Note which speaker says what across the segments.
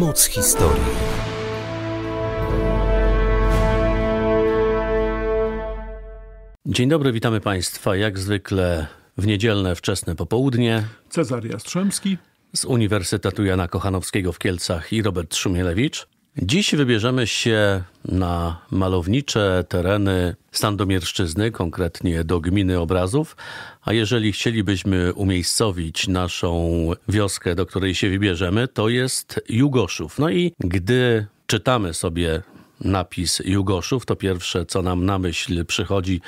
Speaker 1: Moc historii. Dzień dobry, witamy Państwa jak zwykle w niedzielne wczesne popołudnie. Cezary Jastrzębski z Uniwersytetu Jana Kochanowskiego w Kielcach i Robert Szumielewicz. Dziś wybierzemy się na malownicze tereny Sandomierszczyzny, konkretnie do gminy Obrazów. A jeżeli chcielibyśmy umiejscowić naszą wioskę, do której się wybierzemy, to jest Jugoszów. No i gdy czytamy sobie napis Jugoszów, to pierwsze, co nam na myśl przychodzi,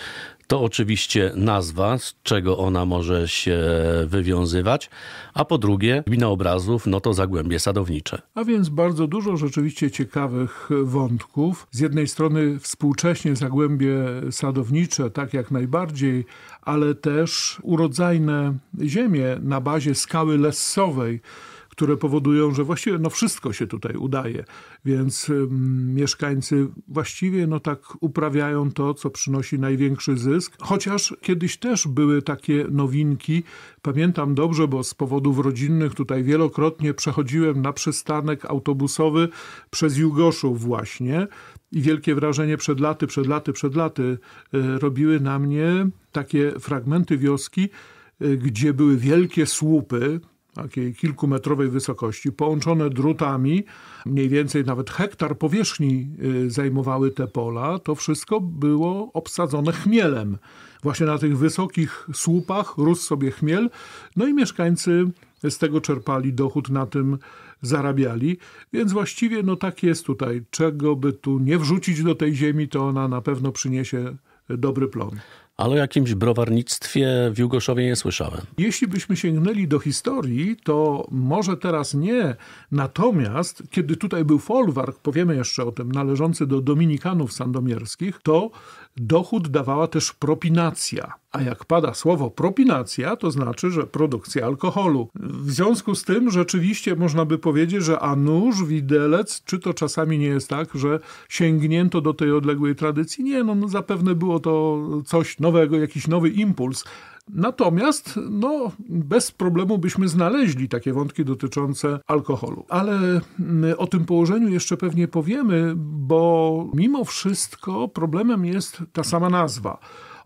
Speaker 1: to oczywiście nazwa, z czego ona może się wywiązywać, a po drugie gmina obrazów, no to zagłębie sadownicze.
Speaker 2: A więc bardzo dużo rzeczywiście ciekawych wątków. Z jednej strony współcześnie zagłębie sadownicze, tak jak najbardziej, ale też urodzajne ziemie na bazie skały lessowej, które powodują, że właściwie no wszystko się tutaj udaje. Więc mieszkańcy właściwie no tak uprawiają to, co przynosi największy zysk. Chociaż kiedyś też były takie nowinki. Pamiętam dobrze, bo z powodów rodzinnych tutaj wielokrotnie przechodziłem na przystanek autobusowy przez Jugoszów właśnie. I wielkie wrażenie przed laty, przed laty, przed laty y, robiły na mnie takie fragmenty wioski, y, gdzie były wielkie słupy, takiej kilkumetrowej wysokości, połączone drutami, mniej więcej nawet hektar powierzchni y, zajmowały te pola, to wszystko było obsadzone chmielem. Właśnie na tych wysokich słupach rósł sobie chmiel, no i mieszkańcy z tego czerpali dochód, na tym zarabiali. Więc właściwie no tak jest tutaj. Czego by tu nie wrzucić do tej ziemi, to ona na pewno przyniesie dobry plon
Speaker 1: ale o jakimś browarnictwie w Jugoszowie nie słyszałem.
Speaker 2: Jeśli byśmy sięgnęli do historii, to może teraz nie. Natomiast, kiedy tutaj był folwark, powiemy jeszcze o tym, należący do dominikanów sandomierskich, to Dochód dawała też propinacja. A jak pada słowo propinacja, to znaczy, że produkcja alkoholu. W związku z tym rzeczywiście można by powiedzieć, że a nóż, widelec, czy to czasami nie jest tak, że sięgnięto do tej odległej tradycji? Nie, no, no zapewne było to coś nowego, jakiś nowy impuls. Natomiast no, bez problemu byśmy znaleźli takie wątki dotyczące alkoholu. Ale mm, o tym położeniu jeszcze pewnie powiemy, bo mimo wszystko problemem jest ta sama nazwa.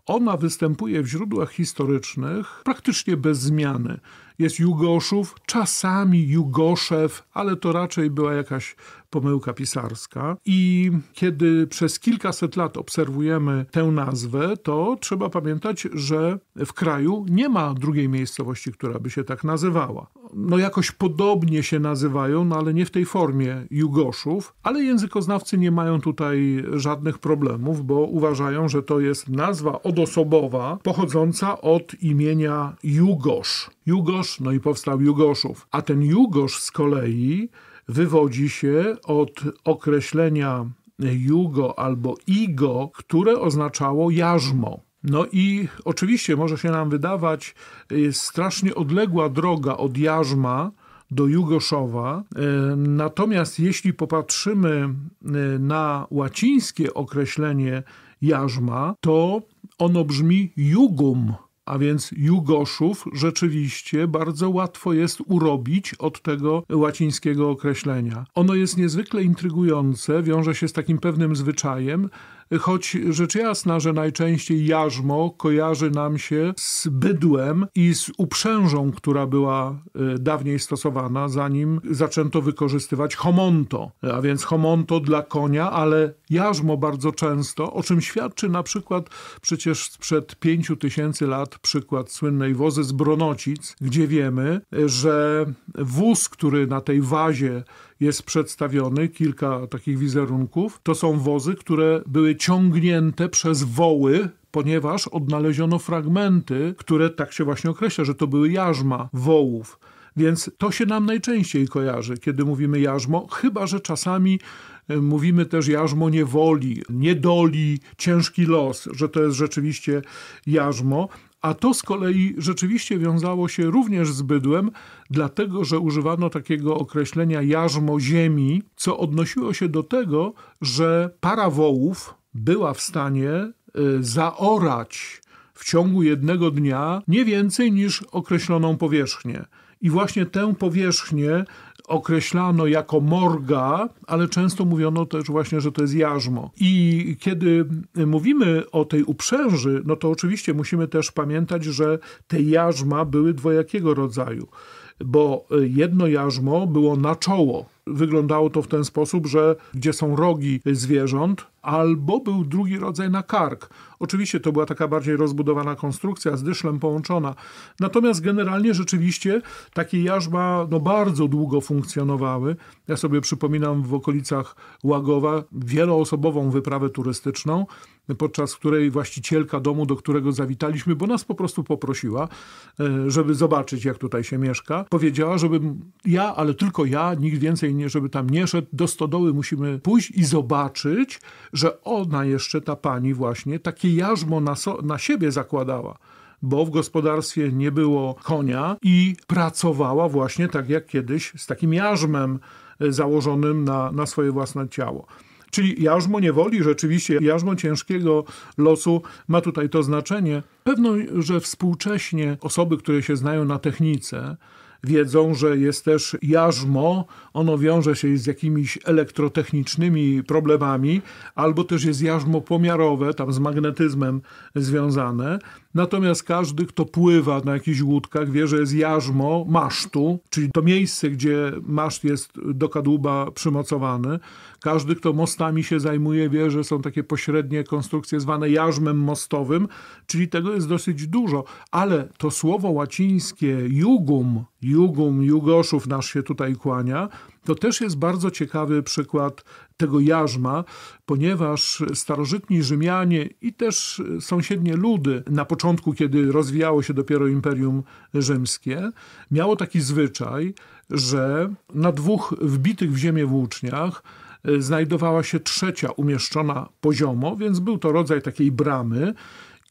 Speaker 2: Ona występuje w źródłach historycznych praktycznie bez zmiany jest Jugoszów, czasami Jugoszew, ale to raczej była jakaś pomyłka pisarska. I kiedy przez kilkaset lat obserwujemy tę nazwę, to trzeba pamiętać, że w kraju nie ma drugiej miejscowości, która by się tak nazywała. No jakoś podobnie się nazywają, no ale nie w tej formie Jugoszów, ale językoznawcy nie mają tutaj żadnych problemów, bo uważają, że to jest nazwa odosobowa pochodząca od imienia Jugosz. Jugosz Jugosz, no i powstał Jugoszów. A ten Jugosz z kolei wywodzi się od określenia Jugo albo Igo, które oznaczało jarzmo. No i oczywiście może się nam wydawać e, strasznie odległa droga od jarzma do Jugoszowa. E, natomiast jeśli popatrzymy e, na łacińskie określenie jarzma, to ono brzmi jugum, a więc Jugoszów rzeczywiście bardzo łatwo jest urobić od tego łacińskiego określenia. Ono jest niezwykle intrygujące, wiąże się z takim pewnym zwyczajem, choć rzecz jasna, że najczęściej jarzmo kojarzy nam się z bydłem i z uprzężą, która była e, dawniej stosowana, zanim zaczęto wykorzystywać homonto, a więc homonto dla konia, ale jarzmo bardzo często, o czym świadczy na przykład przecież sprzed pięciu tysięcy lat przykład słynnej wozy z Bronocic, gdzie wiemy, e, że wóz, który na tej wazie jest przedstawiony, kilka takich wizerunków. To są wozy, które były ciągnięte przez woły ponieważ odnaleziono fragmenty, które tak się właśnie określa, że to były jarzma wołów. Więc to się nam najczęściej kojarzy, kiedy mówimy jarzmo, chyba że czasami e, mówimy też jarzmo niewoli, niedoli, ciężki los, że to jest rzeczywiście jarzmo, a to z kolei rzeczywiście wiązało się również z bydłem, dlatego że używano takiego określenia jarzmo ziemi, co odnosiło się do tego, że para wołów była w stanie e, zaorać w ciągu jednego dnia nie więcej niż określoną powierzchnię. I właśnie tę powierzchnię określano jako morga, ale często mówiono też właśnie, że to jest jarzmo. I kiedy mówimy o tej uprzęży, no to oczywiście musimy też pamiętać, że te jarzma były dwojakiego rodzaju, bo jedno jarzmo było na czoło, Wyglądało to w ten sposób, że gdzie są rogi zwierząt, albo był drugi rodzaj na kark. Oczywiście to była taka bardziej rozbudowana konstrukcja z dyszlem połączona. Natomiast generalnie rzeczywiście takie jarzma no, bardzo długo funkcjonowały. Ja sobie przypominam w okolicach Łagowa wieloosobową wyprawę turystyczną, podczas której właścicielka domu, do którego zawitaliśmy, bo nas po prostu poprosiła, e, żeby zobaczyć jak tutaj się mieszka, powiedziała, żebym ja, ale tylko ja, nikt więcej zwyczajnie, żeby tam nie szedł, do stodoły musimy pójść i zobaczyć, że ona jeszcze, ta pani właśnie, takie jarzmo na, so, na siebie zakładała bo w gospodarstwie nie było konia i pracowała właśnie tak jak kiedyś z takim jarzmem e, założonym na, na swoje własne ciało. Czyli jarzmo niewoli, rzeczywiście jarzmo ciężkiego losu ma tutaj to znaczenie. Pewno, że współcześnie osoby, które się znają na technice, wiedzą, że jest też jarzmo, ono wiąże się z jakimiś elektrotechnicznymi problemami, albo też jest jarzmo pomiarowe, tam z magnetyzmem związane. Natomiast każdy, kto pływa na jakichś łódkach, wie, że jest jarzmo masztu, czyli to miejsce, gdzie maszt jest do kadłuba przymocowany. Każdy, kto mostami się zajmuje, wie, że są takie pośrednie konstrukcje zwane jarzmem mostowym, czyli tego jest dosyć dużo. Ale to słowo łacińskie jugum, jugum, jugoszów nasz się tutaj kłania, to też jest bardzo ciekawy przykład tego jarzma, ponieważ starożytni Rzymianie i też sąsiednie ludy na początku, kiedy rozwijało się dopiero Imperium Rzymskie, miało taki zwyczaj, że na dwóch wbitych w ziemię włóczniach znajdowała się trzecia umieszczona poziomo, więc był to rodzaj takiej bramy.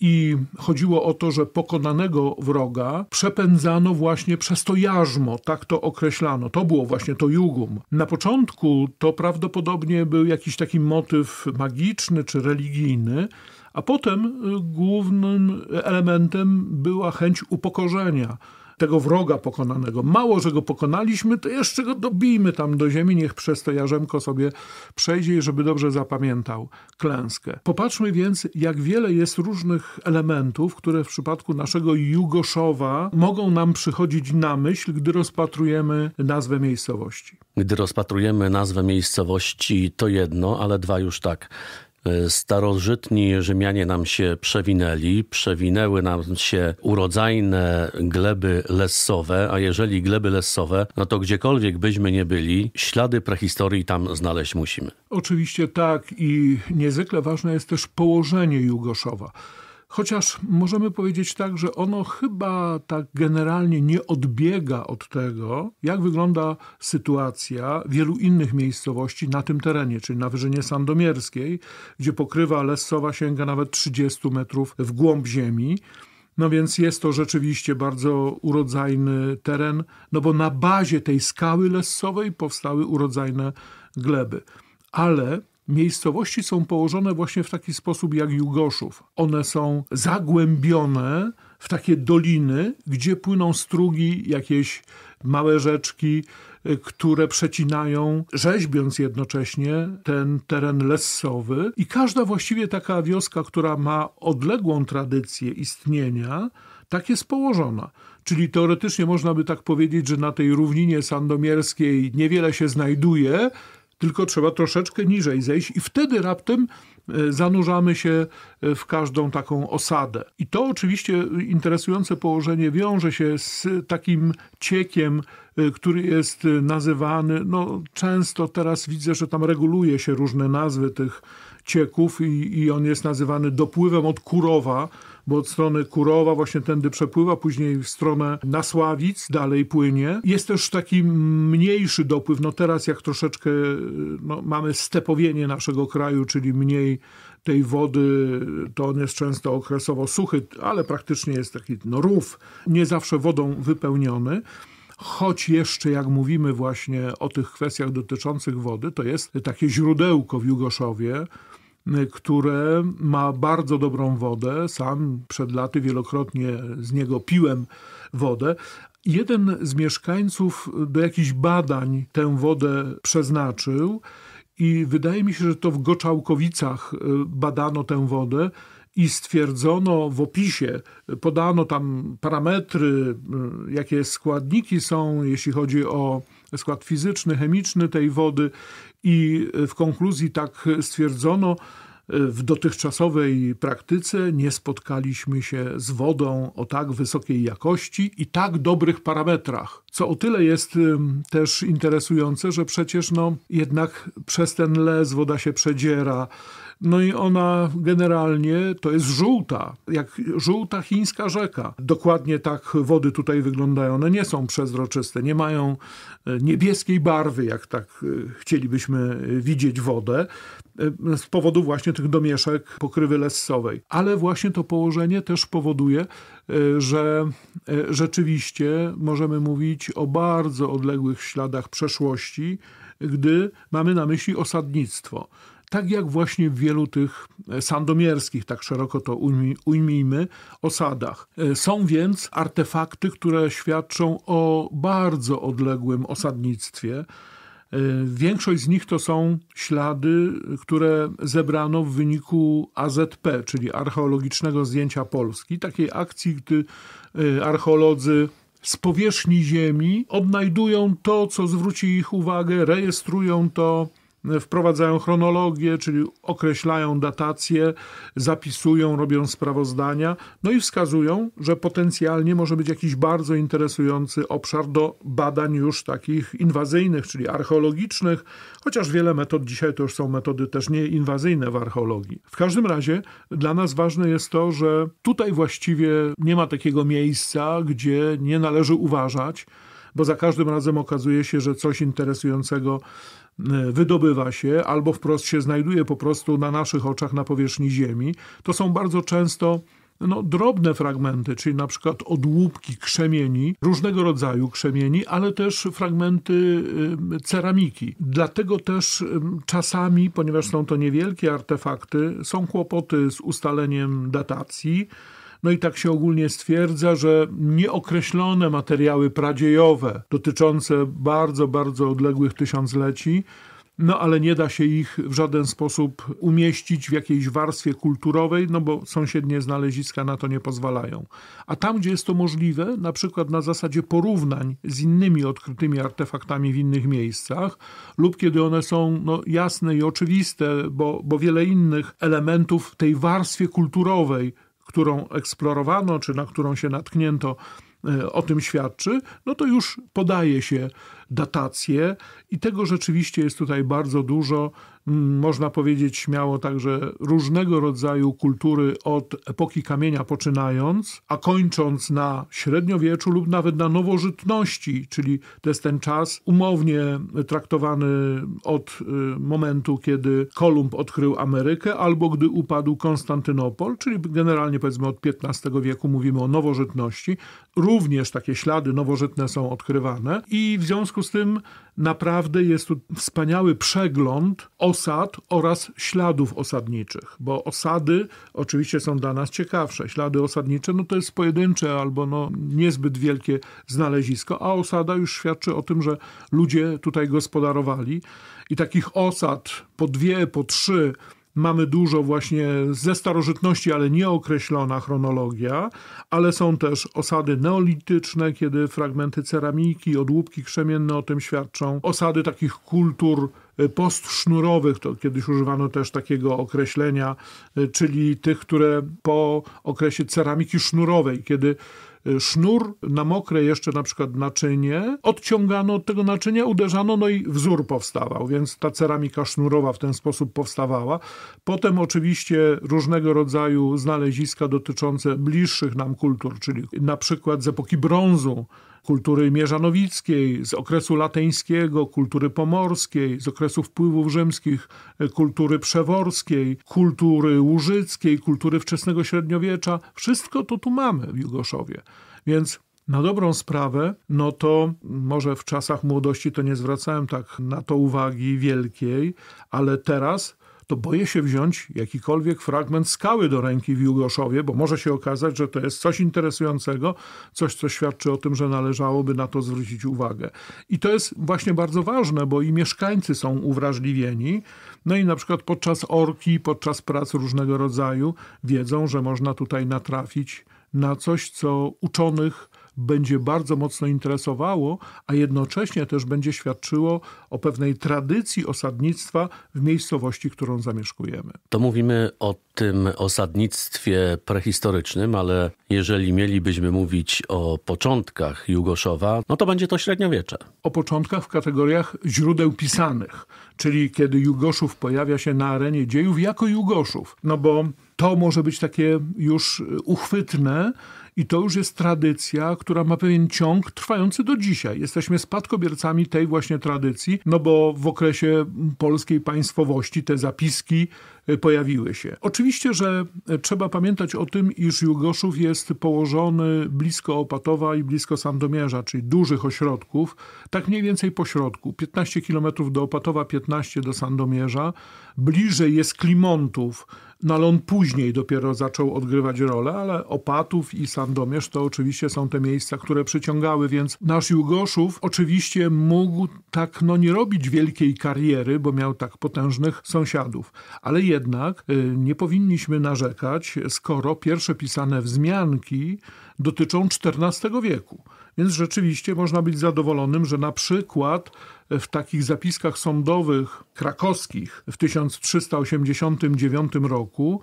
Speaker 2: I chodziło o to, że pokonanego wroga przepędzano właśnie przez to jarzmo, tak to określano. To było właśnie to jugum. Na początku to prawdopodobnie był jakiś taki motyw magiczny czy religijny, a potem y, głównym elementem była chęć upokorzenia tego wroga pokonanego. Mało, że go pokonaliśmy, to jeszcze go dobijmy tam do ziemi, niech przez to Jarzemko sobie przejdzie i żeby dobrze zapamiętał klęskę. Popatrzmy więc, jak wiele jest różnych elementów, które w przypadku naszego Jugoszowa mogą nam przychodzić na myśl, gdy rozpatrujemy nazwę miejscowości.
Speaker 1: Gdy rozpatrujemy nazwę miejscowości, to jedno, ale dwa już tak E, starożytni Rzymianie nam się przewinęli, przewinęły nam się urodzajne gleby lessowe, a jeżeli gleby lessowe, no to gdziekolwiek byśmy nie byli, ślady prehistorii tam znaleźć musimy.
Speaker 2: Oczywiście tak i niezwykle ważne jest też położenie Jugoszowa. Chociaż możemy powiedzieć tak, że ono chyba tak generalnie nie odbiega od tego, jak wygląda sytuacja wielu innych miejscowości na tym terenie, czyli na Wyżynie Sandomierskiej, gdzie pokrywa lesowa sięga nawet 30 metrów w głąb ziemi. No więc jest to rzeczywiście bardzo urodzajny teren, no bo na bazie tej skały lesowej powstały urodzajne gleby. Ale Miejscowości są położone właśnie w taki sposób jak Jugoszów. One są zagłębione w takie doliny, gdzie płyną strugi, jakieś małe rzeczki, y, które przecinają, rzeźbiąc jednocześnie ten teren lesowy. I każda właściwie taka wioska, która ma odległą tradycję istnienia, tak jest położona. Czyli teoretycznie można by tak powiedzieć, że na tej równinie sandomierskiej niewiele się znajduje, tylko trzeba troszeczkę niżej zejść i wtedy raptem e, zanurzamy się e, w każdą taką osadę. I to oczywiście interesujące położenie wiąże się z takim ciekiem, e, który jest nazywany, no często teraz widzę, że tam reguluje się różne nazwy tych cieków i, i on jest nazywany dopływem od Kurowa, bo od strony Kurowa właśnie tędy przepływa, później w stronę Nasławic dalej płynie. Jest też taki mniejszy dopływ, no teraz jak troszeczkę e, no, mamy stepowienie naszego kraju, czyli mniej tej wody, to on jest często okresowo suchy, ale praktycznie jest taki no, rów, nie zawsze wodą wypełniony choć jeszcze jak mówimy właśnie o tych kwestiach dotyczących wody, to jest takie źródełko w Jugoszowie, które ma bardzo dobrą wodę. Sam przed laty wielokrotnie z niego piłem wodę. Jeden z mieszkańców do jakichś badań tę wodę przeznaczył i wydaje mi się, że to w Goczałkowicach e, badano tę wodę i stwierdzono w opisie, podano tam parametry, y, jakie składniki są, jeśli chodzi o skład fizyczny, chemiczny tej wody, i y, w konkluzji tak stwierdzono, y, w dotychczasowej praktyce nie spotkaliśmy się z wodą o tak wysokiej jakości i tak dobrych parametrach. Co o tyle jest też interesujące, że przecież no, jednak przez ten les woda się przedziera, no i ona generalnie to jest żółta, jak żółta chińska rzeka. Dokładnie tak wody tutaj wyglądają. One nie są przezroczyste, nie mają e, niebieskiej barwy, jak tak e, chcielibyśmy e, widzieć wodę, z powodu właśnie tych domieszek pokrywy lessowej. Ale właśnie to położenie też powoduje, że rzeczywiście możemy mówić o bardzo odległych śladach przeszłości, gdy mamy na myśli osadnictwo tak jak właśnie w wielu tych e, sandomierskich, tak szeroko to ujmijmy, osadach. E, są więc artefakty, które świadczą o bardzo odległym osadnictwie. E, większość z nich to są ślady, które zebrano w wyniku AZP, czyli archeologicznego zdjęcia Polski, takiej akcji, gdy archeolodzy z powierzchni Ziemi odnajdują to, co zwróci ich uwagę, rejestrują to, wprowadzają chronologię, czyli określają datacje, zapisują, robią sprawozdania, no i wskazują, że potencjalnie może być jakiś bardzo interesujący obszar do badań już takich inwazyjnych, czyli archeologicznych, chociaż wiele metod dzisiaj to już są metody też nieinwazyjne w archeologii. W każdym razie dla nas ważne jest to, że tutaj właściwie nie ma takiego miejsca, gdzie nie należy uważać, bo za każdym razem okazuje się, że coś interesującego E, wydobywa się albo wprost się znajduje po prostu na naszych oczach na powierzchni Ziemi. To są bardzo często no, drobne fragmenty, czyli na przykład odłupki krzemieni, różnego rodzaju krzemieni, ale też fragmenty e, ceramiki. Dlatego też e, czasami, ponieważ są to niewielkie artefakty, są kłopoty z ustaleniem datacji. No i tak się ogólnie stwierdza, że nieokreślone materiały pradziejowe dotyczące bardzo, bardzo odległych tysiącleci, no ale nie da się ich w żaden sposób umieścić w jakiejś warstwie kulturowej, no bo sąsiednie znaleziska na to nie pozwalają. A tam, gdzie jest to możliwe, na przykład na zasadzie porównań z innymi odkrytymi artefaktami w innych miejscach, lub kiedy one są no, jasne i oczywiste, bo, bo wiele innych elementów tej warstwie kulturowej którą eksplorowano, czy na którą się natknięto, e, o tym świadczy, no to już podaje się datację i tego rzeczywiście jest tutaj bardzo dużo. Można powiedzieć śmiało także różnego rodzaju kultury od epoki kamienia poczynając, a kończąc na średniowieczu lub nawet na nowożytności, czyli to jest ten czas umownie traktowany od y, momentu, kiedy Kolumb odkrył Amerykę albo gdy upadł Konstantynopol, czyli generalnie powiedzmy od XV wieku mówimy o nowożytności. Również takie ślady nowożytne są odkrywane i w związku z tym naprawdę jest tu wspaniały przegląd osad oraz śladów osadniczych, bo osady oczywiście są dla nas ciekawsze. Ślady osadnicze no to jest pojedyncze albo no niezbyt wielkie znalezisko, a osada już świadczy o tym, że ludzie tutaj gospodarowali i takich osad po dwie, po trzy mamy dużo właśnie ze starożytności, ale nieokreślona chronologia, ale są też osady neolityczne, kiedy fragmenty ceramiki, odłupki krzemienne o tym świadczą, osady takich kultur y, postsznurowych, to kiedyś używano też takiego określenia, y, czyli tych, które po okresie ceramiki sznurowej, kiedy sznur na mokre jeszcze na przykład naczynie, odciągano od tego naczynia, uderzano, no i wzór powstawał, więc ta ceramika sznurowa w ten sposób powstawała. Potem oczywiście różnego rodzaju znaleziska dotyczące bliższych nam kultur, czyli na przykład z epoki brązu, kultury mierzanowickiej, z okresu lateńskiego, kultury pomorskiej, z okresu wpływów rzymskich, e, kultury przeworskiej, kultury łużyckiej, kultury wczesnego średniowiecza. Wszystko to tu mamy w Jugoszowie. Więc na dobrą sprawę, no to może w czasach młodości to nie zwracałem tak na to uwagi wielkiej, ale teraz to boję się wziąć jakikolwiek fragment skały do ręki w Jugoszowie, bo może się okazać, że to jest coś interesującego, coś, co świadczy o tym, że należałoby na to zwrócić uwagę. I to jest właśnie bardzo ważne, bo i mieszkańcy są uwrażliwieni, no i na przykład podczas orki, podczas prac różnego rodzaju wiedzą, że można tutaj natrafić na coś, co uczonych będzie bardzo mocno interesowało, a jednocześnie też będzie świadczyło o pewnej tradycji osadnictwa w miejscowości, którą zamieszkujemy.
Speaker 1: To mówimy o tym osadnictwie prehistorycznym, ale jeżeli mielibyśmy mówić o początkach Jugoszowa, no to będzie to średniowiecze. O początkach
Speaker 2: w kategoriach źródeł pisanych, czyli kiedy Jugoszów pojawia się na arenie dziejów jako Jugoszów, no bo to może być takie już uchwytne, i to już jest tradycja, która ma pewien ciąg trwający do dzisiaj. Jesteśmy spadkobiercami tej właśnie tradycji, no bo w okresie polskiej państwowości te zapiski pojawiły się. Oczywiście, że trzeba pamiętać o tym, iż Jugoszów jest położony blisko Opatowa i blisko Sandomierza, czyli dużych ośrodków, tak mniej więcej po środku, 15 km do Opatowa, 15 do Sandomierza. Bliżej jest Klimontów, no ale on później dopiero zaczął odgrywać rolę, ale Opatów i Sandomierz to oczywiście są te miejsca, które przyciągały, więc nasz Jugoszów oczywiście mógł tak no nie robić wielkiej kariery, bo miał tak potężnych sąsiadów, ale jednak y, nie powinniśmy narzekać, skoro pierwsze pisane wzmianki dotyczą XIV wieku. Więc rzeczywiście można być zadowolonym, że na przykład w takich zapiskach sądowych krakowskich w 1389 roku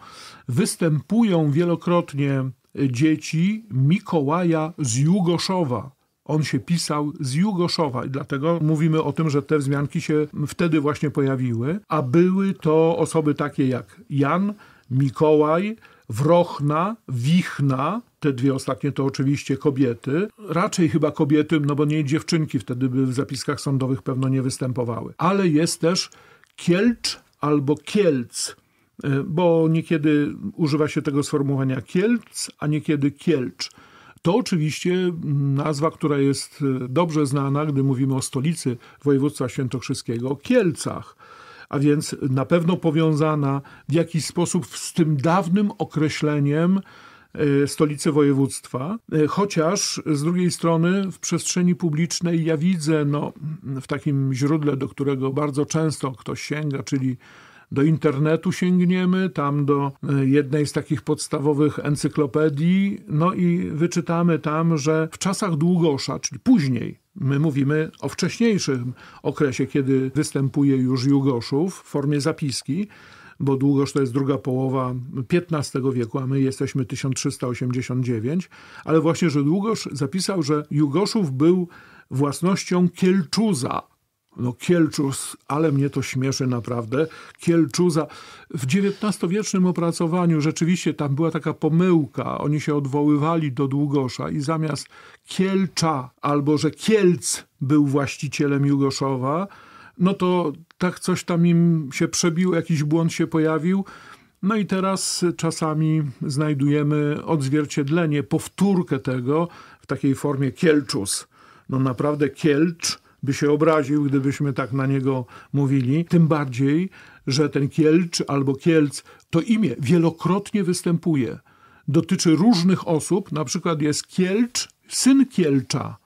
Speaker 2: występują wielokrotnie dzieci Mikołaja z Jugoszowa, on się pisał z Jugoszowa i dlatego mówimy o tym, że te wzmianki się wtedy właśnie pojawiły, a były to osoby takie jak Jan, Mikołaj, Wrochna, Wichna, te dwie ostatnie to oczywiście kobiety, raczej chyba kobiety, no bo nie dziewczynki wtedy by w zapiskach sądowych pewno nie występowały, ale jest też Kielcz albo Kielc, e, bo niekiedy używa się tego sformułowania Kielc, a niekiedy Kielcz. To oczywiście mm, nazwa, która jest e, dobrze znana, gdy mówimy o stolicy województwa świętokrzyskiego, Kielcach a więc na pewno powiązana w jakiś sposób z tym dawnym określeniem e, stolicy województwa, e, chociaż z drugiej strony w przestrzeni publicznej ja widzę no, w takim źródle, do którego bardzo często ktoś sięga, czyli do internetu sięgniemy, tam do e, jednej z takich podstawowych encyklopedii, no i wyczytamy tam, że w czasach Długosza, czyli później, My mówimy o wcześniejszym okresie, kiedy występuje już Jugoszów w formie zapiski, bo Długosz to jest druga połowa XV wieku, a my jesteśmy 1389, ale właśnie, że Długosz zapisał, że Jugoszów był własnością Kielczuza, no Kielczus, ale mnie to śmieszy naprawdę. Kielczuza. W XIX-wiecznym opracowaniu rzeczywiście tam była taka pomyłka. Oni się odwoływali do Długosza i zamiast Kielcza albo że Kielc był właścicielem Jugoszowa, no to tak coś tam im się przebił, jakiś błąd się pojawił. No i teraz czasami znajdujemy odzwierciedlenie, powtórkę tego w takiej formie Kielczus. No naprawdę Kielcz by się obraził, gdybyśmy tak na niego mówili. Tym bardziej, że ten Kielcz albo Kielc to imię wielokrotnie występuje. Dotyczy różnych osób, na przykład jest Kielcz, syn Kielcza.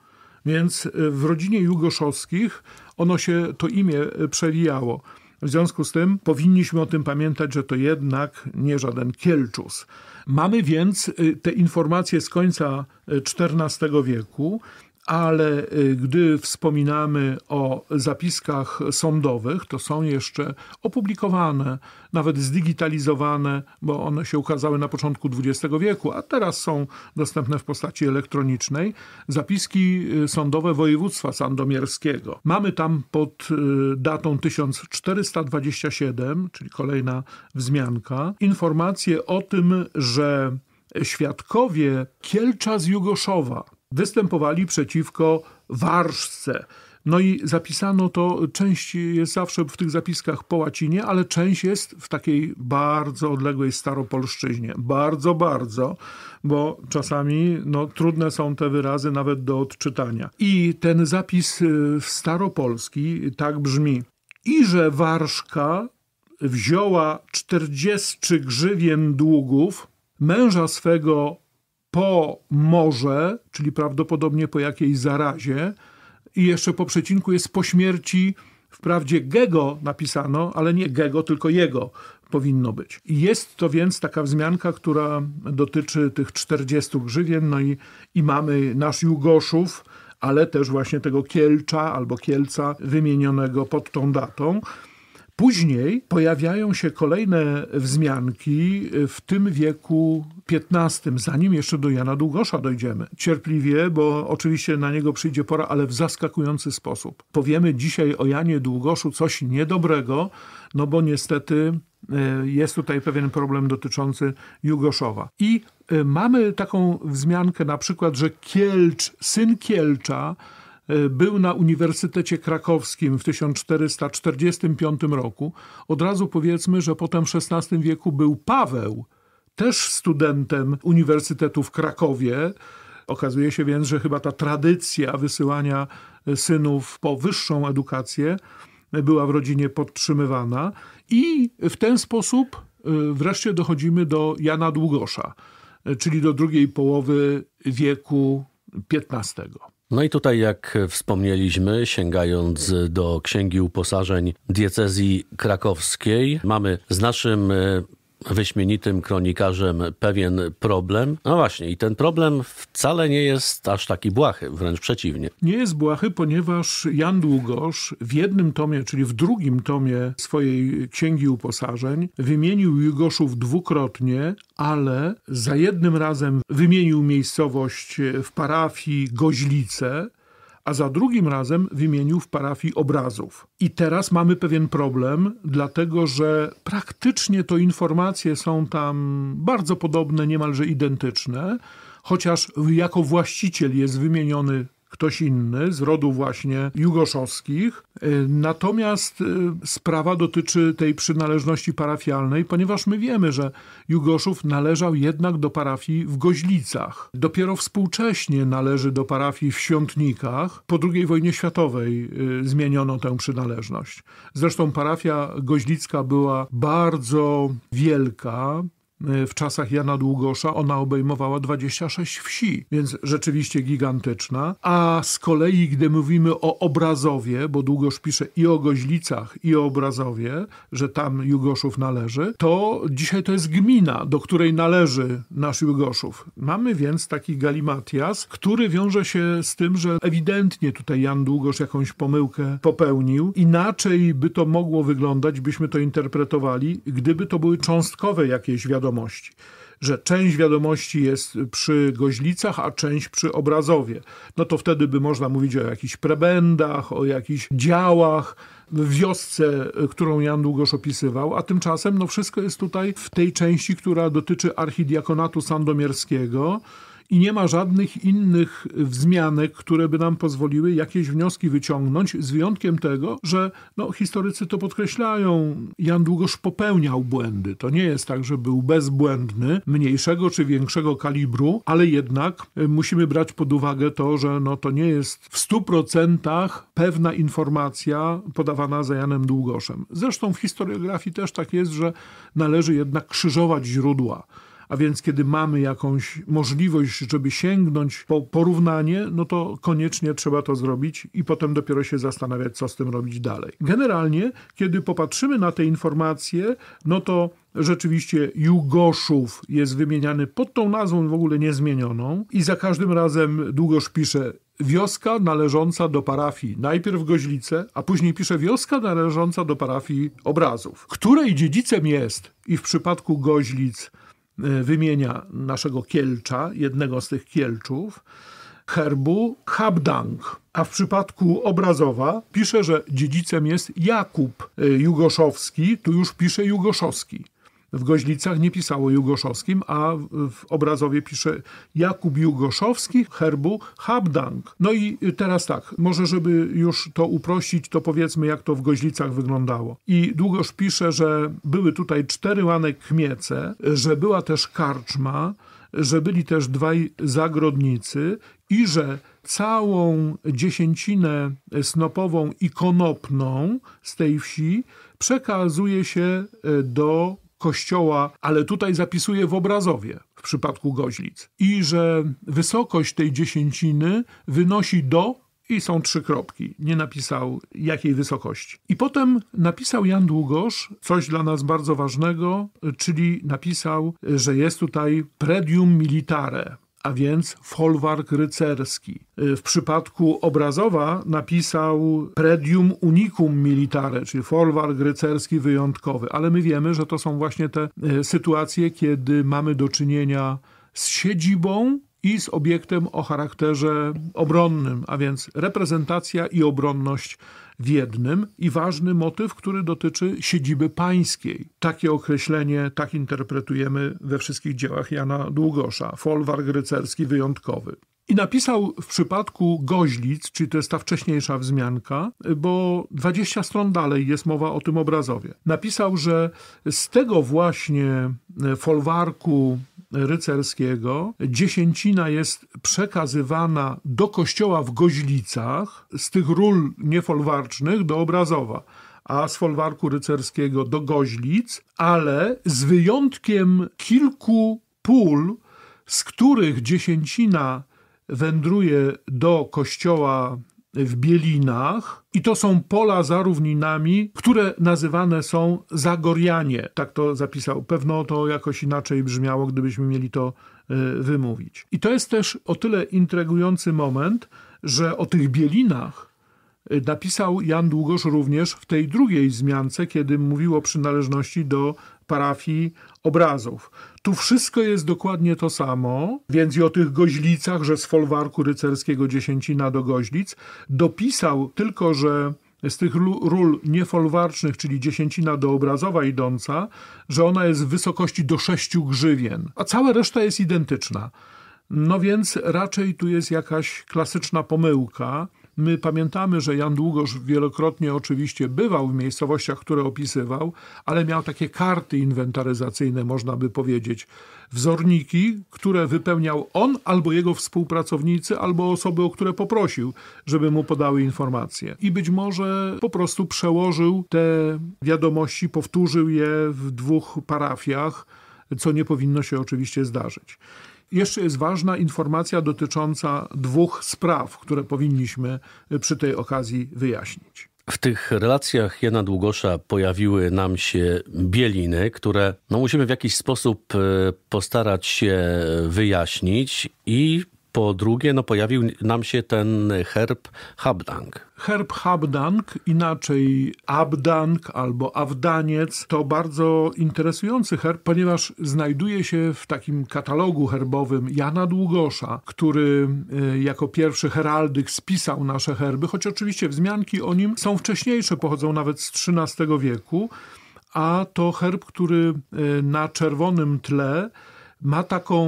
Speaker 2: Więc e, w rodzinie jugoszowskich ono się to imię e, przewijało. W związku z tym powinniśmy o tym pamiętać, że to jednak nie żaden Kielczus. Mamy więc e, te informacje z końca XIV wieku ale y, gdy wspominamy o zapiskach sądowych, to są jeszcze opublikowane, nawet zdigitalizowane, bo one się ukazały na początku XX wieku, a teraz są dostępne w postaci elektronicznej, zapiski y, sądowe województwa sandomierskiego. Mamy tam pod y, datą 1427, czyli kolejna wzmianka, informacje o tym, że świadkowie Kielcza z Jugoszowa, występowali przeciwko Warszce. No i zapisano to, część jest zawsze w tych zapiskach po łacinie, ale część jest w takiej bardzo odległej staropolszczyźnie. Bardzo, bardzo, bo czasami no, trudne są te wyrazy nawet do odczytania. I ten zapis y, w staropolski tak brzmi. I że Warszka wzięła 40 grzywien długów męża swego po morze, czyli prawdopodobnie po jakiejś zarazie, i jeszcze po przecinku jest po śmierci. Wprawdzie Gego napisano, ale nie Gego, tylko jego powinno być. Jest to więc taka wzmianka, która dotyczy tych 40 grzywien, no i, i mamy nasz Jugoszów, ale też właśnie tego Kielcza albo Kielca wymienionego pod tą datą. Później pojawiają się kolejne wzmianki w tym wieku XV, zanim jeszcze do Jana Długosza dojdziemy. Cierpliwie, bo oczywiście na niego przyjdzie pora, ale w zaskakujący sposób. Powiemy dzisiaj o Janie Długoszu coś niedobrego, no bo niestety e, jest tutaj pewien problem dotyczący Jugoszowa. I e, mamy taką wzmiankę na przykład, że Kielcz, syn Kielcza, E, był na Uniwersytecie Krakowskim w 1445 roku. Od razu powiedzmy, że potem w XVI wieku był Paweł, też studentem Uniwersytetu w Krakowie. Okazuje się więc, że chyba ta tradycja wysyłania e, synów po wyższą edukację e, była w rodzinie podtrzymywana i w ten sposób wreszcie dochodzimy do Jana Długosza, czyli do drugiej połowy wieku XV.
Speaker 1: No i tutaj, jak wspomnieliśmy, sięgając do Księgi Uposażeń Diecezji Krakowskiej, mamy z naszym e, wyśmienitym kronikarzem pewien problem. No właśnie, i ten problem wcale nie jest aż taki błahy, wręcz przeciwnie.
Speaker 2: Nie jest błahy, ponieważ Jan Długosz w jednym tomie, czyli w drugim tomie swojej Księgi Uposażeń wymienił Jugoszów dwukrotnie, ale za jednym razem wymienił miejscowość w parafii Goźlice, a za drugim razem wymienił w parafii obrazów. I teraz mamy pewien problem, dlatego że praktycznie to informacje są tam bardzo podobne, niemalże identyczne, chociaż jako właściciel jest wymieniony ktoś inny z rodu właśnie jugoszowskich. E, natomiast e, sprawa dotyczy tej przynależności parafialnej, ponieważ my wiemy, że Jugoszów należał jednak do parafii w Goźlicach. Dopiero współcześnie należy do parafii w Świątnikach. Po II wojnie światowej e, zmieniono tę przynależność. Zresztą parafia goźlicka była bardzo wielka, Y, w czasach Jana Długosza ona obejmowała 26 wsi, więc rzeczywiście gigantyczna. A z kolei, gdy mówimy o Obrazowie, bo Długosz pisze i o Goźlicach, i o Obrazowie, że tam Jugoszów należy, to dzisiaj to jest gmina, do której należy nasz Jugoszów. Mamy więc taki galimatias, który wiąże się z tym, że ewidentnie tutaj Jan Długosz jakąś pomyłkę popełnił. Inaczej by to mogło wyglądać, byśmy to interpretowali, gdyby to były cząstkowe jakieś wiadomości, wiadomości. Że część wiadomości jest przy Goźlicach, a część przy Obrazowie. No to wtedy by można mówić o jakichś prebendach, o jakichś działach, wiosce, e, którą Jan Długosz opisywał, a tymczasem no wszystko jest tutaj w tej części, która dotyczy archidiakonatu sandomierskiego, i nie ma żadnych innych wzmianek, które by nam pozwoliły jakieś wnioski wyciągnąć, z wyjątkiem tego, że no, historycy to podkreślają. Jan Długosz popełniał błędy. To nie jest tak, że był bezbłędny, mniejszego czy większego kalibru, ale jednak e, musimy brać pod uwagę to, że no, to nie jest w 100% pewna informacja podawana za Janem Długoszem. Zresztą w historiografii też tak jest, że należy jednak krzyżować źródła. A więc kiedy mamy jakąś możliwość, żeby sięgnąć po porównanie, no to koniecznie trzeba to zrobić i potem dopiero się zastanawiać, co z tym robić dalej. Generalnie, kiedy popatrzymy na te informacje, no to rzeczywiście Jugoszów jest wymieniany pod tą nazwą w ogóle niezmienioną i za każdym razem Długosz pisze wioska należąca do parafii najpierw Goźlice, a później pisze wioska należąca do parafii Obrazów, której dziedzicem jest i w przypadku Goźlic E, wymienia naszego Kielcza, jednego z tych Kielczów, herbu Habdang. A w przypadku Obrazowa pisze, że dziedzicem jest Jakub e, Jugoszowski, tu już pisze Jugoszowski w Goźlicach nie pisało Jugoszowskim, a w obrazowie pisze Jakub Jugoszowski herbu Habdang. No i teraz tak, może żeby już to uprościć, to powiedzmy jak to w Goźlicach wyglądało. I Długosz pisze, że były tutaj cztery łane kmiece, że była też karczma, że byli też dwaj zagrodnicy i że całą dziesięcinę snopową i konopną z tej wsi przekazuje się e, do kościoła, ale tutaj zapisuje w obrazowie w przypadku goźlic. I że wysokość tej dziesięciny wynosi do i są trzy kropki. Nie napisał jakiej wysokości. I potem napisał Jan Długosz coś dla nas bardzo ważnego, czyli napisał, że jest tutaj predium militare, a więc folwark rycerski. Y, w przypadku Obrazowa napisał Predium Unicum Militare, czyli folwark rycerski wyjątkowy, ale my wiemy, że to są właśnie te y, sytuacje, kiedy mamy do czynienia z siedzibą i z obiektem o charakterze obronnym, a więc reprezentacja i obronność w jednym i ważny motyw, który dotyczy siedziby pańskiej. Takie określenie, tak interpretujemy we wszystkich dziełach Jana Długosza, folwark rycerski wyjątkowy. I napisał w przypadku Goźlic, czyli to jest ta wcześniejsza wzmianka, bo 20 stron dalej jest mowa o tym obrazowie. Napisał, że z tego właśnie e, folwarku rycerskiego dziesięcina jest przekazywana do kościoła w Goźlicach z tych ról niefolwarcznych do obrazowa a z folwarku rycerskiego do Goźlic, ale z wyjątkiem kilku pól, z których dziesięcina wędruje do kościoła w Bielinach i to są pola za równinami, które nazywane są Zagorianie. Tak to zapisał. Pewno to jakoś inaczej brzmiało, gdybyśmy mieli to e, wymówić. I to jest też o tyle intrygujący moment, że o tych Bielinach e, napisał Jan Długosz również w tej drugiej zmiance, kiedy mówił o przynależności do parafii obrazów. Tu wszystko jest dokładnie to samo, więc i o tych goźlicach, że z folwarku rycerskiego dziesięcina do goźlic, dopisał tylko, że z tych ról niefolwarcznych, czyli dziesięcina doobrazowa idąca, że ona jest w wysokości do sześciu grzywien, a cała reszta jest identyczna. No więc raczej tu jest jakaś klasyczna pomyłka, My pamiętamy, że Jan Długosz wielokrotnie oczywiście bywał w miejscowościach, które opisywał, ale miał takie karty inwentaryzacyjne, można by powiedzieć, wzorniki, które wypełniał on albo jego współpracownicy, albo osoby, o które poprosił, żeby mu podały informacje. I być może po prostu przełożył te wiadomości, powtórzył je w dwóch parafiach, co nie powinno się oczywiście zdarzyć jeszcze jest ważna informacja dotycząca dwóch spraw, które powinniśmy e, przy tej okazji wyjaśnić.
Speaker 1: W tych relacjach Jana Długosza pojawiły nam się bieliny, które no, musimy w jakiś sposób e, postarać się wyjaśnić i po drugie, no pojawił nam się ten herb Habdank. Herb Habdank,
Speaker 2: inaczej Abdank albo Awdaniec, to bardzo interesujący herb, ponieważ znajduje się w takim katalogu herbowym Jana Długosza, który e, jako pierwszy heraldyk spisał nasze herby, choć oczywiście wzmianki o nim są wcześniejsze, pochodzą nawet z XIII wieku, a to herb, który e, na czerwonym tle ma taką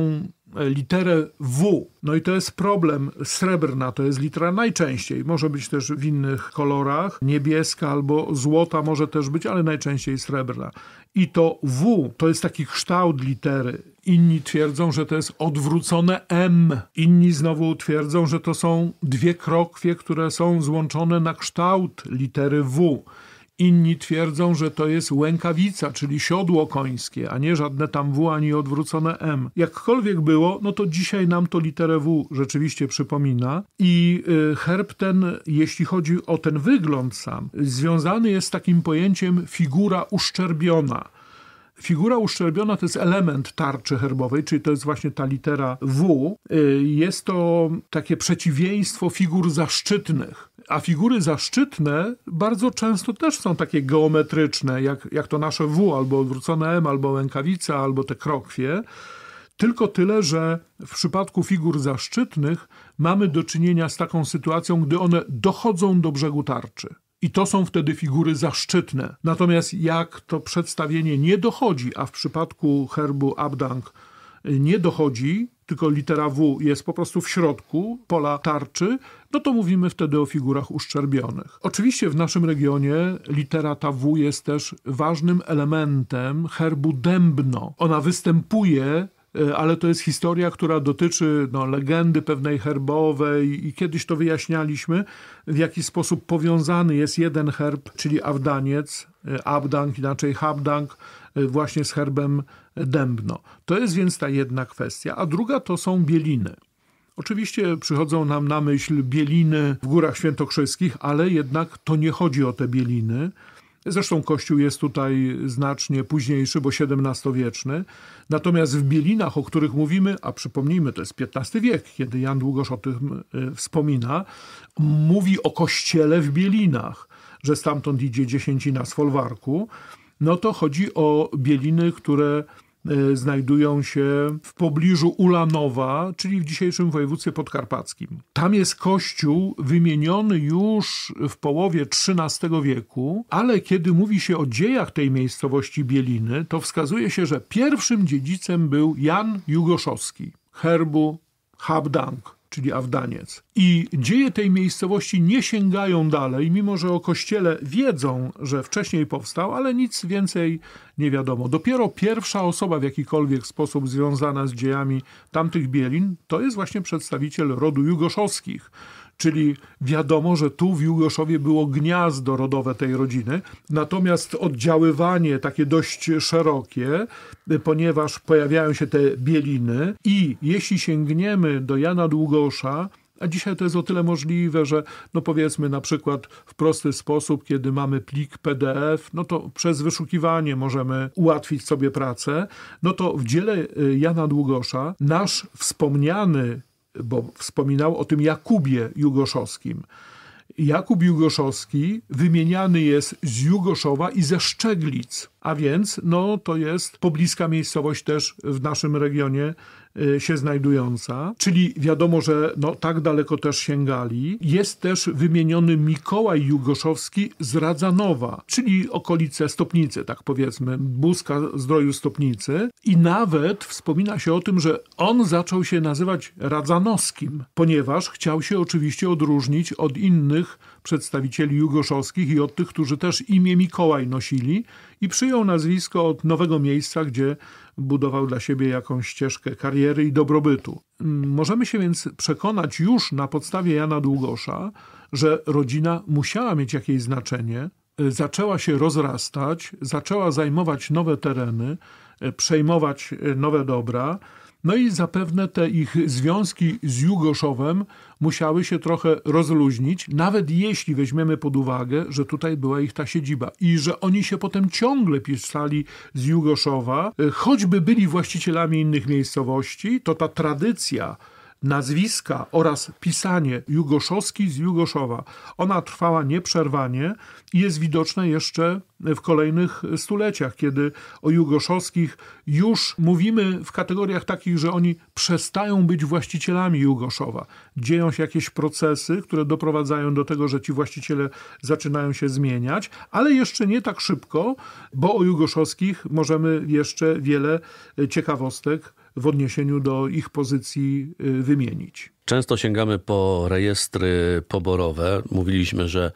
Speaker 2: literę W. No i to jest problem. Srebrna to jest litera najczęściej. Może być też w innych kolorach. Niebieska albo złota może też być, ale najczęściej srebrna. I to W to jest taki kształt litery. Inni twierdzą, że to jest odwrócone M. Inni znowu twierdzą, że to są dwie krokwie, które są złączone na kształt litery W. Inni twierdzą, że to jest łękawica, czyli siodło końskie, a nie żadne tam W ani odwrócone M. Jakkolwiek było, no to dzisiaj nam to literę W rzeczywiście przypomina. I y, herb ten, jeśli chodzi o ten wygląd sam, związany jest z takim pojęciem figura uszczerbiona. Figura uszczerbiona to jest element tarczy herbowej, czyli to jest właśnie ta litera W. Y, jest to takie przeciwieństwo figur zaszczytnych. A figury zaszczytne bardzo często też są takie geometryczne, jak, jak to nasze W, albo odwrócone M, albo rękawica, albo te krokwie. Tylko tyle, że w przypadku figur zaszczytnych mamy do czynienia z taką sytuacją, gdy one dochodzą do brzegu tarczy. I to są wtedy figury zaszczytne. Natomiast jak to przedstawienie nie dochodzi, a w przypadku herbu Abdang nie dochodzi, tylko litera W jest po prostu w środku pola tarczy, no to mówimy wtedy o figurach uszczerbionych. Oczywiście w naszym regionie litera ta W jest też ważnym elementem herbu Dębno. Ona występuje e, ale to jest historia, która dotyczy no, legendy pewnej herbowej i kiedyś to wyjaśnialiśmy, w jaki sposób powiązany jest jeden herb, czyli Awdaniec, e, Abdank, inaczej Habdank, e, właśnie z herbem dębno. To jest więc ta jedna kwestia, a druga to są bieliny. Oczywiście przychodzą nam na myśl bieliny w Górach Świętokrzyskich, ale jednak to nie chodzi o te bieliny. Zresztą kościół jest tutaj znacznie późniejszy, bo XVII-wieczny. Natomiast w Bielinach, o których mówimy, a przypomnijmy, to jest XV wiek, kiedy Jan Długosz o tym y, wspomina, mówi o kościele w Bielinach, że stamtąd idzie dziesięcina z folwarku. No to chodzi o Bieliny, które E, znajdują się w pobliżu Ulanowa, czyli w dzisiejszym województwie podkarpackim. Tam jest kościół wymieniony już w połowie XIII wieku, ale kiedy mówi się o dziejach tej miejscowości Bieliny, to wskazuje się, że pierwszym dziedzicem był Jan Jugoszowski, herbu Habdank czyli Awdaniec. I dzieje tej miejscowości nie sięgają dalej, mimo że o kościele wiedzą, że wcześniej powstał, ale nic więcej nie wiadomo. Dopiero pierwsza osoba w jakikolwiek sposób związana z dziejami tamtych Bielin to jest właśnie przedstawiciel rodu Jugoszowskich, czyli wiadomo, że tu w Jugoszowie było gniazdo rodowe tej rodziny, natomiast oddziaływanie takie dość szerokie, ponieważ pojawiają się te bieliny i jeśli sięgniemy do Jana Długosza, a dzisiaj to jest o tyle możliwe, że no powiedzmy na przykład w prosty sposób, kiedy mamy plik PDF, no to przez wyszukiwanie możemy ułatwić sobie pracę. No to w dziele y, Jana Długosza nasz wspomniany bo wspominał o tym Jakubie Jugoszowskim. Jakub Jugoszowski wymieniany jest z Jugoszowa i ze Szczeglic, a więc no, to jest pobliska miejscowość też w naszym regionie Y, się znajdująca, czyli wiadomo, że no, tak daleko też sięgali. Jest też wymieniony Mikołaj Jugoszowski z Radzanowa, czyli okolice Stopnicy, tak powiedzmy, Buzka zdroju Stopnicy. I nawet wspomina się o tym, że on zaczął się nazywać Radzanowskim, ponieważ chciał się oczywiście odróżnić od innych przedstawicieli jugoszowskich i od tych, którzy też imię Mikołaj nosili i przyjął nazwisko od nowego miejsca, gdzie budował dla siebie jakąś ścieżkę kariery i dobrobytu. Możemy się więc przekonać już na podstawie Jana Długosza, że rodzina musiała mieć jakieś znaczenie, e, zaczęła się rozrastać, zaczęła zajmować nowe tereny, e, przejmować e, nowe dobra. No i zapewne te ich związki z Jugoszowem musiały się trochę rozluźnić, nawet jeśli weźmiemy pod uwagę, że tutaj była ich ta siedziba i że oni się potem ciągle pisali z Jugoszowa, e, choćby byli właścicielami innych miejscowości, to ta tradycja nazwiska oraz pisanie Jugoszowski z Jugoszowa. Ona trwała nieprzerwanie i jest widoczna jeszcze w kolejnych stuleciach, kiedy o Jugoszowskich już mówimy w kategoriach takich, że oni przestają być właścicielami Jugoszowa. Dzieją się jakieś procesy, które doprowadzają do tego, że ci właściciele zaczynają się zmieniać, ale jeszcze nie tak szybko, bo o Jugoszowskich możemy jeszcze wiele e, ciekawostek w odniesieniu do ich pozycji e, wymienić.
Speaker 1: Często sięgamy po rejestry poborowe. Mówiliśmy, że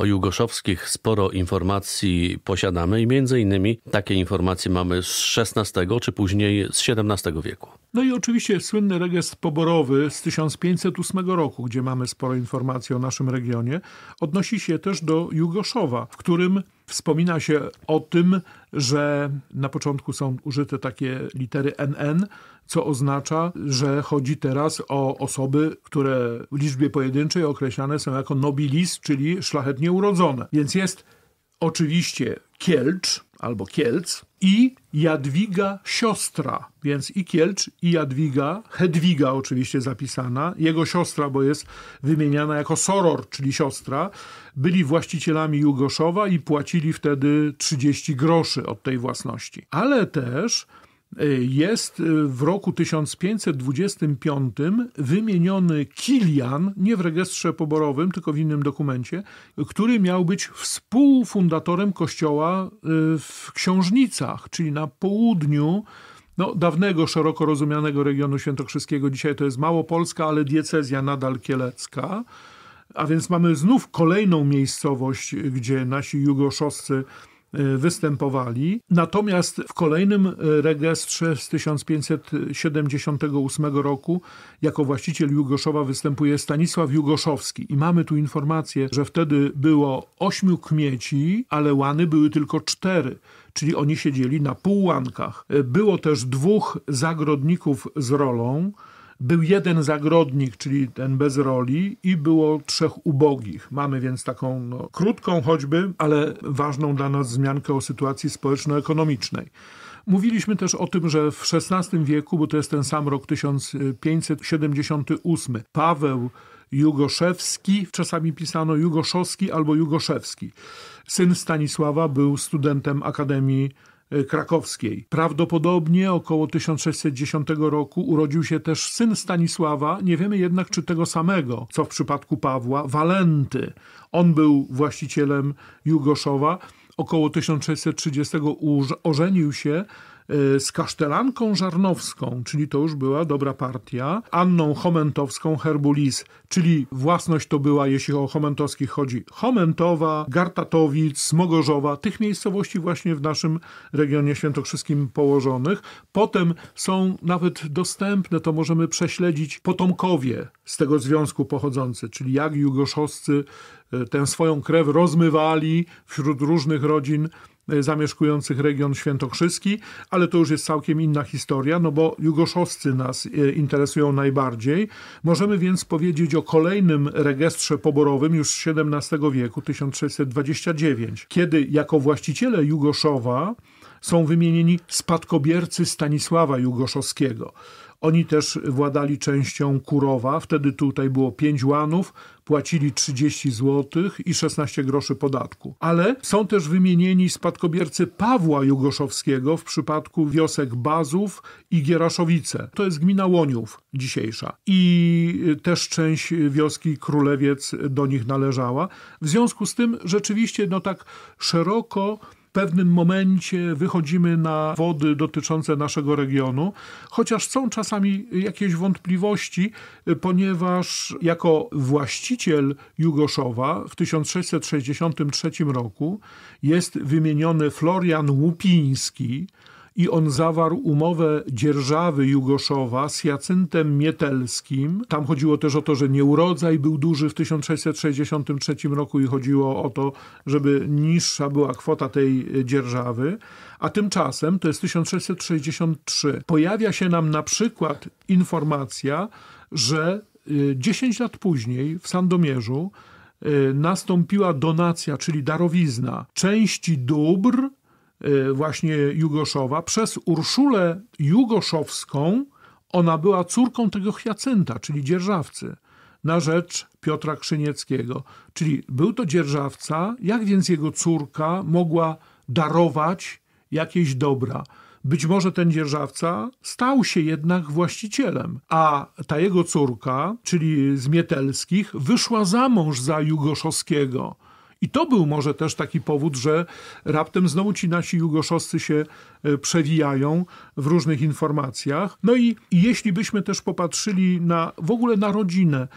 Speaker 1: o Jugoszowskich sporo informacji posiadamy i między innymi takie informacje mamy z XVI czy później z XVII wieku.
Speaker 2: No i oczywiście słynny rejestr poborowy z 1508 roku, gdzie mamy sporo informacji o naszym regionie, odnosi się też do Jugoszowa, w którym Wspomina się o tym, że na początku są użyte takie litery NN, co oznacza, że chodzi teraz o osoby, które w liczbie pojedynczej określane są jako nobilis, czyli szlachetnie urodzone. Więc jest oczywiście Kielcz albo Kielc i Jadwiga siostra, więc i Kielcz i Jadwiga, Hedwiga oczywiście zapisana, jego siostra, bo jest wymieniana jako Soror, czyli siostra, byli właścicielami Jugoszowa i płacili wtedy 30 groszy od tej własności. Ale też jest y, w roku 1525 wymieniony Kilian, nie w rejestrze poborowym, tylko w innym dokumencie, który miał być współfundatorem kościoła y, w Książnicach, czyli na południu no, dawnego, szeroko rozumianego regionu świętokrzyskiego. Dzisiaj to jest Małopolska, ale diecezja nadal kielecka. A więc mamy znów kolejną miejscowość, gdzie nasi jugoszoscy Y, występowali. Natomiast w kolejnym y, rejestrze z 1578 roku jako właściciel Jugoszowa występuje Stanisław Jugoszowski. I mamy tu informację, że wtedy było ośmiu kmieci, ale łany były tylko cztery czyli oni siedzieli na półłankach. Y, było też dwóch zagrodników z rolą, był jeden zagrodnik, czyli ten bez roli i było trzech ubogich. Mamy więc taką no, krótką choćby, ale ważną dla nas zmiankę o sytuacji społeczno-ekonomicznej. Mówiliśmy też o tym, że w XVI wieku, bo to jest ten sam rok 1578, Paweł Jugoszewski, czasami pisano Jugoszowski albo Jugoszewski. Syn Stanisława był studentem Akademii Y, krakowskiej. Prawdopodobnie około 1610 roku urodził się też syn Stanisława, nie wiemy jednak czy tego samego, co w przypadku Pawła, Walenty. On był właścicielem Jugoszowa. Około 1630 ożenił się Y, z Kasztelanką Żarnowską, czyli to już była dobra partia, Anną Chomentowską Herbulis, czyli własność to była, jeśli o Chomentowskich chodzi, Chomentowa, Gartatowic, Mogorzowa, tych miejscowości właśnie w naszym regionie świętokrzyskim położonych. Potem są nawet dostępne, to możemy prześledzić potomkowie z tego związku pochodzący, czyli jak jugoszowscy y, tę swoją krew rozmywali wśród różnych rodzin E, zamieszkujących region świętokrzyski, ale to już jest całkiem inna historia, no bo jugoszowscy nas e, interesują najbardziej. Możemy więc powiedzieć o kolejnym rejestrze poborowym już XVII wieku, 1629, kiedy jako właściciele Jugoszowa są wymienieni spadkobiercy Stanisława Jugoszowskiego. Oni też władali częścią Kurowa, wtedy tutaj było 5 łanów, płacili 30 zł i 16 groszy podatku. Ale są też wymienieni spadkobiercy Pawła Jugoszowskiego w przypadku wiosek Bazów i Gieraszowice. To jest gmina Łoniów dzisiejsza. I też część wioski Królewiec do nich należała. W związku z tym rzeczywiście no tak szeroko pewnym momencie wychodzimy na wody dotyczące naszego regionu, chociaż są czasami jakieś wątpliwości, ponieważ jako właściciel Jugoszowa w 1663 roku jest wymieniony Florian Łupiński, i on zawarł umowę dzierżawy Jugoszowa z Jacyntem Mietelskim. Tam chodziło też o to, że nieurodzaj był duży w 1663 roku i chodziło o to, żeby niższa była kwota tej e, dzierżawy. A tymczasem, to jest 1663, pojawia się nam na przykład informacja, że 10 e, lat później w Sandomierzu e, nastąpiła donacja, czyli darowizna części dóbr Y, właśnie Jugoszowa przez Urszulę Jugoszowską. Ona była córką tego Chiacenta, czyli dzierżawcy, na rzecz Piotra Krzynieckiego. Czyli był to dzierżawca, jak więc jego córka mogła darować jakieś dobra. Być może ten dzierżawca stał się jednak właścicielem, a ta jego córka, czyli z Mietelskich, wyszła za mąż za Jugoszowskiego i to był może też taki powód, że raptem znowu ci nasi jugoszowscy się e, przewijają w różnych informacjach. No i, i jeśli byśmy też popatrzyli na w ogóle na rodzinę,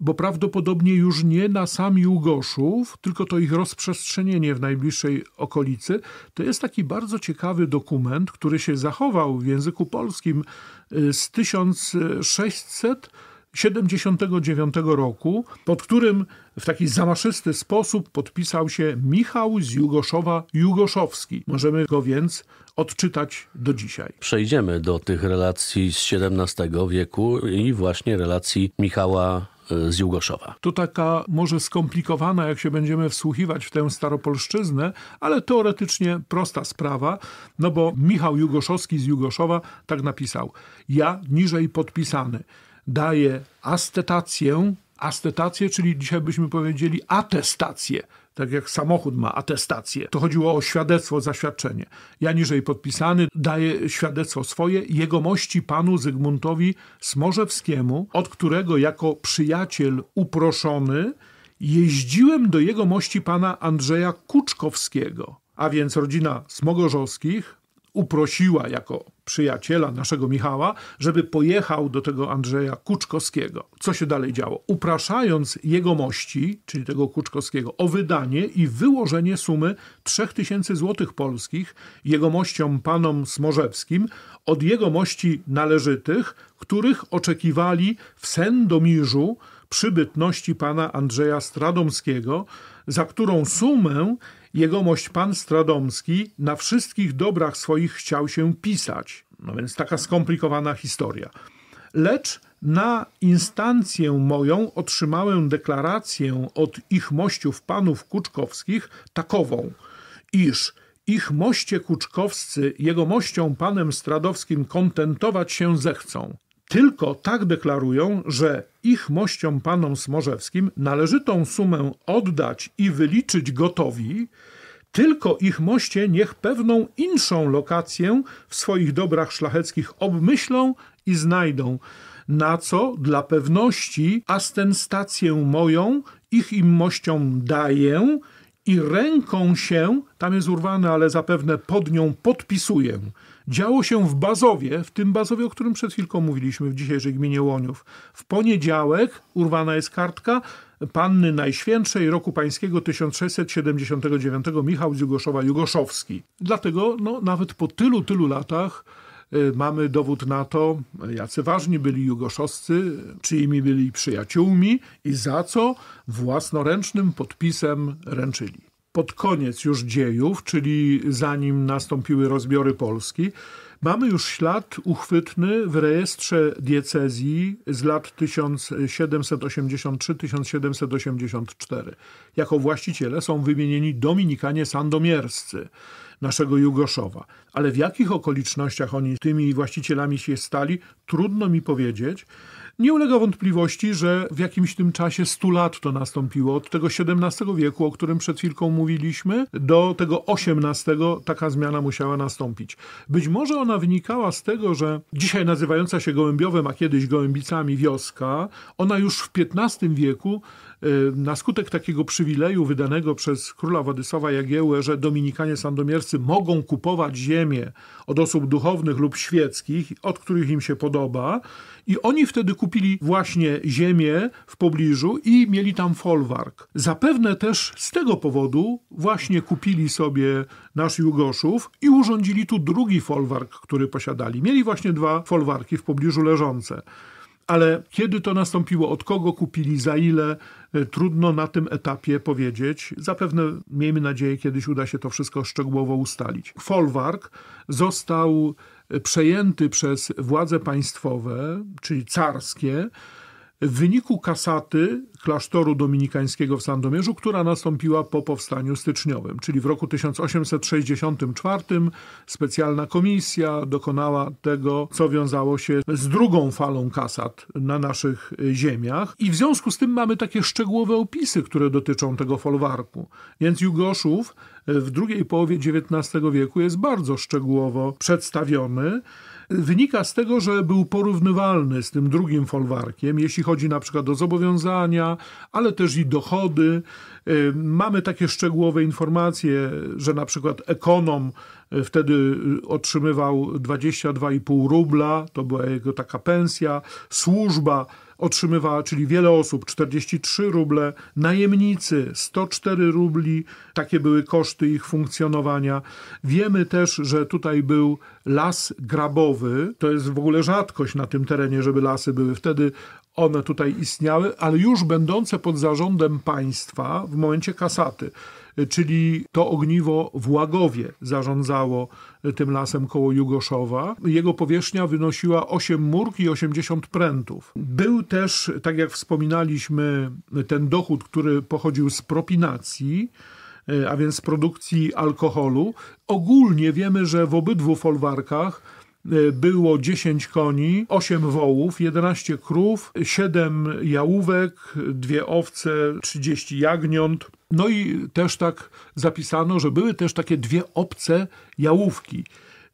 Speaker 2: bo prawdopodobnie już nie na sam Jugoszów, tylko to ich rozprzestrzenienie w najbliższej okolicy. To jest taki bardzo ciekawy dokument, który się zachował w języku polskim e, z 1600 79 roku, pod którym w taki zamaszysty sposób podpisał się Michał z Jugoszowa Jugoszowski. Możemy go więc odczytać do dzisiaj.
Speaker 1: Przejdziemy do tych relacji z XVII wieku i właśnie relacji Michała e, z Jugoszowa.
Speaker 2: To taka może skomplikowana, jak się będziemy wsłuchiwać w tę staropolszczyznę, ale teoretycznie prosta sprawa, no bo Michał Jugoszowski z Jugoszowa tak napisał. Ja niżej podpisany daje astetację, astetację, czyli dzisiaj byśmy powiedzieli atestację, tak jak samochód ma atestację. To chodziło o świadectwo, zaświadczenie. Ja niżej podpisany daję świadectwo swoje jegomości panu Zygmuntowi Smorzewskiemu, od którego jako przyjaciel uproszony jeździłem do jegomości pana Andrzeja Kuczkowskiego. A więc rodzina Smogorzowskich uprosiła jako przyjaciela naszego Michała, żeby pojechał do tego Andrzeja Kuczkowskiego. Co się dalej działo? Upraszając jego mości, czyli tego Kuczkowskiego, o wydanie i wyłożenie sumy 3000 złotych polskich jegomościom panom Smorzewskim od jegomości należytych, których oczekiwali w Sendomirzu przybytności pana Andrzeja Stradomskiego, za którą sumę jegomość pan Stradomski na wszystkich dobrach swoich chciał się pisać. No więc taka skomplikowana historia. Lecz na instancję moją otrzymałem deklarację od ich mościów panów Kuczkowskich takową, iż ich moście kuczkowscy jego mością panem Stradowskim kontentować się zechcą tylko tak deklarują, że ich mościom panom Smorzewskim należytą sumę oddać i wyliczyć gotowi, tylko ich moście niech pewną inszą lokację w swoich dobrach szlacheckich obmyślą i znajdą, na co dla pewności astenstację moją ich im daję i ręką się, tam jest urwane, ale zapewne pod nią podpisuję, Działo się w Bazowie, w tym Bazowie, o którym przed chwilką mówiliśmy w dzisiejszej gminie Łoniów. W poniedziałek urwana jest kartka Panny Najświętszej roku pańskiego 1679 Michał dziugoszowa Jugoszowa-Jugoszowski. Dlatego no, nawet po tylu, tylu latach y, mamy dowód na to, jacy ważni byli jugoszowscy, czyimi byli przyjaciółmi i za co własnoręcznym podpisem ręczyli pod koniec już dziejów, czyli zanim nastąpiły rozbiory Polski, mamy już ślad uchwytny w rejestrze diecezji z lat 1783-1784. Jako właściciele są wymienieni Dominikanie Sandomierscy naszego Jugoszowa. Ale w jakich okolicznościach oni tymi właścicielami się stali, trudno mi powiedzieć. Nie ulega wątpliwości, że w jakimś tym czasie 100 lat to nastąpiło. Od tego XVII wieku, o którym przed chwilką mówiliśmy, do tego XVIII taka zmiana musiała nastąpić. Być może ona wynikała z tego, że dzisiaj nazywająca się Gołębiowem, a kiedyś Gołębicami wioska, ona już w XV wieku Y, na skutek takiego przywileju wydanego przez króla Władysława Jagiełę, że dominikanie sandomierscy mogą kupować ziemię od osób duchownych lub świeckich, od których im się podoba, i oni wtedy kupili właśnie ziemię w pobliżu i mieli tam folwark. Zapewne też z tego powodu właśnie kupili sobie nasz Jugoszów i urządzili tu drugi folwark, który posiadali. Mieli właśnie dwa folwarki w pobliżu leżące ale kiedy to nastąpiło, od kogo kupili, za ile, e, trudno na tym etapie powiedzieć. Zapewne, miejmy nadzieję, kiedyś uda się to wszystko szczegółowo ustalić. Folwark został e, przejęty przez władze państwowe, czyli carskie, w wyniku kasaty klasztoru dominikańskiego w Sandomierzu, która nastąpiła po powstaniu styczniowym, czyli w roku 1864 specjalna komisja dokonała tego, co wiązało się z drugą falą kasat na naszych ziemiach i w związku z tym mamy takie szczegółowe opisy, które dotyczą tego folwarku. Więc Jugoszów w drugiej połowie XIX wieku jest bardzo szczegółowo przedstawiony wynika z tego, że był porównywalny z tym drugim folwarkiem, jeśli chodzi na przykład o zobowiązania, ale też i dochody. Y, mamy takie szczegółowe informacje, że na przykład ekonom y, wtedy y, otrzymywał 22,5 rubla, to była jego taka pensja, służba otrzymywała, czyli wiele osób, 43 ruble, najemnicy 104 rubli, takie były koszty ich funkcjonowania. Wiemy też, że tutaj był las grabowy, to jest w ogóle rzadkość na tym terenie, żeby lasy były. Wtedy one tutaj istniały, ale już będące pod zarządem państwa w momencie kasaty czyli to ogniwo w Łagowie zarządzało e, tym lasem koło Jugoszowa. Jego powierzchnia wynosiła 8 murk i 80 prętów. Był też, tak jak wspominaliśmy, ten dochód, który pochodził z propinacji, e, a więc z produkcji alkoholu. Ogólnie wiemy, że w obydwu folwarkach e, było 10 koni, 8 wołów, 11 krów, 7 jałówek, 2 owce, 30 jagniąt, no i też tak zapisano, że były też takie dwie obce jałówki.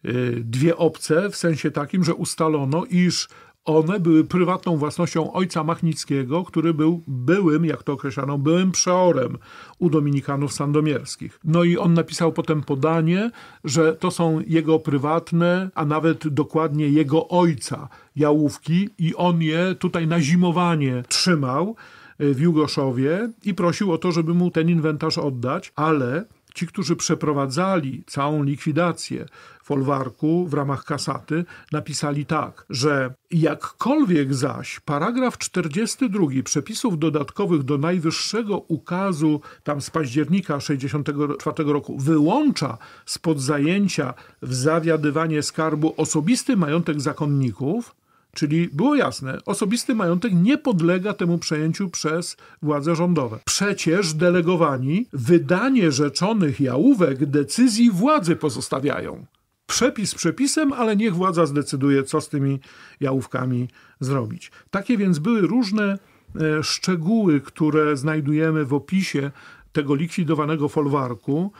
Speaker 2: E, dwie obce w sensie takim, że ustalono, iż one były prywatną własnością ojca Machnickiego, który był byłym, jak to określano, byłym przeorem u Dominikanów Sandomierskich. No i on napisał potem podanie, że to są jego prywatne, a nawet dokładnie jego ojca jałówki i on je tutaj na zimowanie trzymał. Y, w Jugoszowie i prosił o to, żeby mu ten inwentarz oddać, ale ci, którzy przeprowadzali całą likwidację folwarku w ramach kasaty, napisali tak, że jakkolwiek zaś paragraf 42 przepisów dodatkowych do najwyższego ukazu tam z października 1964 roku wyłącza spod zajęcia w zawiadywanie skarbu osobisty majątek zakonników, Czyli było jasne, osobisty majątek nie podlega temu przejęciu przez władze rządowe. Przecież delegowani wydanie rzeczonych jałówek decyzji władzy pozostawiają. Przepis przepisem, ale niech władza zdecyduje, co z tymi jałówkami zrobić. Takie więc były różne e, szczegóły, które znajdujemy w opisie tego likwidowanego folwarku.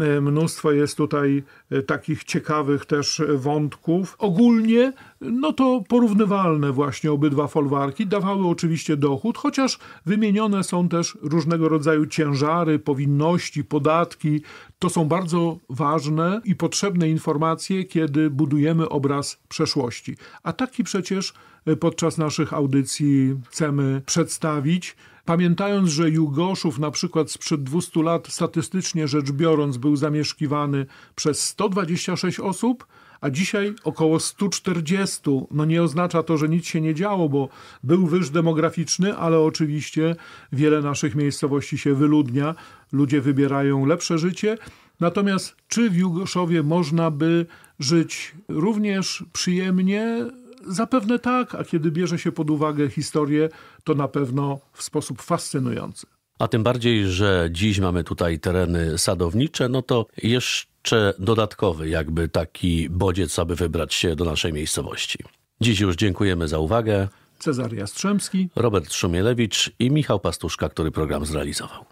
Speaker 2: E, mnóstwo jest tutaj e, takich ciekawych też e, wątków. Ogólnie, no to porównywalne właśnie obydwa folwarki dawały oczywiście dochód, chociaż wymienione są też różnego rodzaju ciężary, powinności, podatki. To są bardzo ważne i potrzebne informacje, kiedy budujemy obraz przeszłości. A taki przecież podczas naszych audycji chcemy przedstawić. Pamiętając, że Jugoszów na przykład sprzed 200 lat statystycznie rzecz biorąc był zamieszkiwany przez 126 osób, a dzisiaj około 140. No nie oznacza to, że nic się nie działo, bo był wyż demograficzny, ale oczywiście wiele naszych miejscowości się wyludnia, ludzie wybierają lepsze życie. Natomiast czy w Jugoszowie można by żyć również przyjemnie, Zapewne tak, a kiedy bierze się pod uwagę historię, to na pewno w sposób fascynujący.
Speaker 1: A tym bardziej, że dziś mamy tutaj tereny sadownicze, no to jeszcze dodatkowy jakby taki bodziec, aby wybrać się do naszej miejscowości. Dziś już dziękujemy za uwagę.
Speaker 2: Cezar Jastrzębski,
Speaker 1: Robert Szumielewicz i Michał Pastuszka, który program zrealizował.